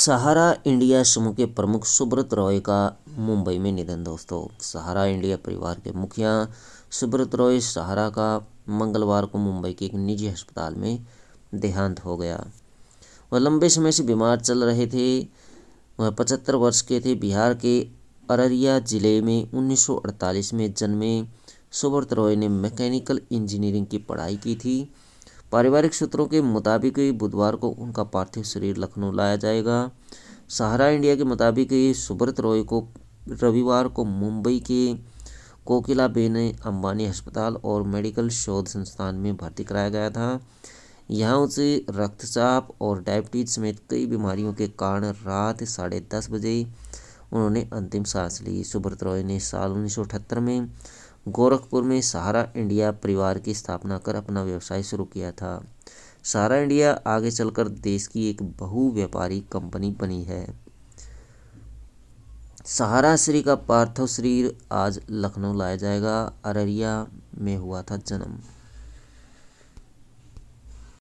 सहारा India समूह के प्रमुख सुब्रत रॉय का मुंबई में निधन दोस्तों सहारा इंडिया परिवार के मुखिया सुब्रत रॉय सहारा का मंगलवार को मुंबई के एक निजी अस्पताल में देहांत हो गया वह लंबे समय से बीमार चल रहे थे वह पचहत्तर वर्ष के थे बिहार के अररिया जिले में 1948 में जन्मे सुब्रत रॉय ने मैकेनिकल इंजीनियरिंग की पढ़ाई की थी पारिवारिक सूत्रों के मुताबिक बुधवार को उनका पार्थिव शरीर लखनऊ लाया जाएगा सहारा इंडिया के मुताबिक सुब्रत रॉय को रविवार को मुंबई के कोकिला बेन अंबानी अस्पताल और मेडिकल शोध संस्थान में भर्ती कराया गया था यहाँ उसे रक्तचाप और डायबिटीज समेत कई बीमारियों के कारण रात साढ़े दस बजे उन्होंने अंतिम सांस ली सुब्रत रॉय ने साल उन्नीस में गोरखपुर में सहारा इंडिया परिवार की स्थापना कर अपना व्यवसाय शुरू किया था सहारा इंडिया आगे चलकर देश की एक बहु व्यापारी कंपनी बनी है सहारा श्री का पार्थिव शरीर आज लखनऊ लाया जाएगा अररिया में हुआ था जन्म